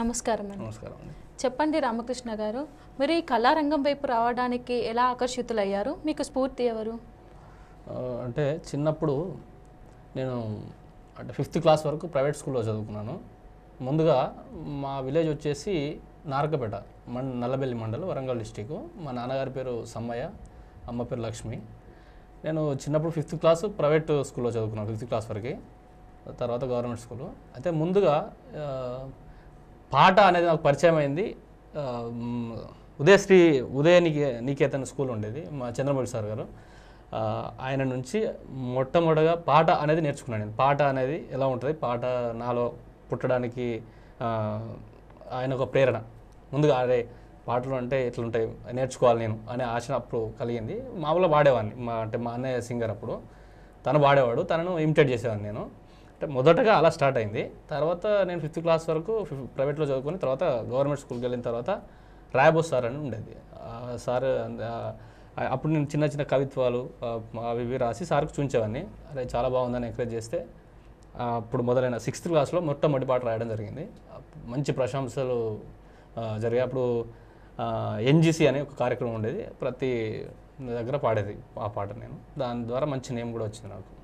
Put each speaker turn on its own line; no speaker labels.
నమస్కారం నమస్కారం చెప్పండి రామకృష్ణ గారు మీరు ఈ కళారంగం వైపు రావడానికి ఎలా ఆకర్షితులయ్యారు మీకు స్ఫూర్తి ఎవరు
అంటే చిన్నప్పుడు నేను అంటే ఫిఫ్త్ క్లాస్ వరకు ప్రైవేట్ స్కూల్లో చదువుకున్నాను ముందుగా మా విలేజ్ వచ్చేసి నారకపేట మండ నల్లబెల్లి మండలం వరంగల్ డిస్టిక్ మా నాన్నగారి పేరు సమ్మయ్య అమ్మ పేరు లక్ష్మి నేను చిన్నప్పుడు ఫిఫ్త్ క్లాస్ ప్రైవేట్ స్కూల్లో చదువుకున్నాను ఫిఫ్త్ క్లాస్ వరకు తర్వాత గవర్నమెంట్ స్కూలు అయితే ముందుగా పాట అనేది నాకు పరిచయం అయింది ఉదయశ్రీ ఉదయ నికేతన్ స్కూల్ ఉండేది మా చంద్రమౌళి సార్ గారు ఆయన నుంచి మొట్టమొదటిగా పాట అనేది నేర్చుకున్నాను నేను పాట అనేది ఎలా ఉంటుంది పాట నాలో పుట్టడానికి ఆయన ఒక ప్రేరణ ముందుగా అరే పాటలు అంటే ఉంటాయి నేర్చుకోవాలి నేను అనే ఆశ అప్పుడు కలిగింది మామూలుగా వాడేవాడిని మా అంటే మా అన్నయ్య సింగర్ అప్పుడు తను వాడేవాడు తనను ఇమిటేట్ చేసేవాడిని నేను అంటే మొదటగా అలా స్టార్ట్ అయింది తర్వాత నేను ఫిఫ్త్ క్లాస్ వరకు ప్రైవేట్లో చదువుకుని తర్వాత గవర్నమెంట్ స్కూల్కి వెళ్ళిన తర్వాత రాయబోస్ సార్ అని ఉండేది సార్ అప్పుడు నేను చిన్న చిన్న కవిత్వాలు అవి ఇవి రాసి సార్కు చూపించేవాడిని అదే చాలా బాగుందని ఎంకరేజ్ చేస్తే అప్పుడు మొదలైన సిక్స్త్ క్లాస్లో మొట్టమొదటి పాట రాయడం జరిగింది మంచి ప్రశంసలు జరిగాయి అప్పుడు ఎన్జీసీ అనే ఒక కార్యక్రమం ఉండేది ప్రతి దగ్గర పాడేది ఆ పాట నేను దాని ద్వారా మంచి నేమ్ కూడా వచ్చింది నాకు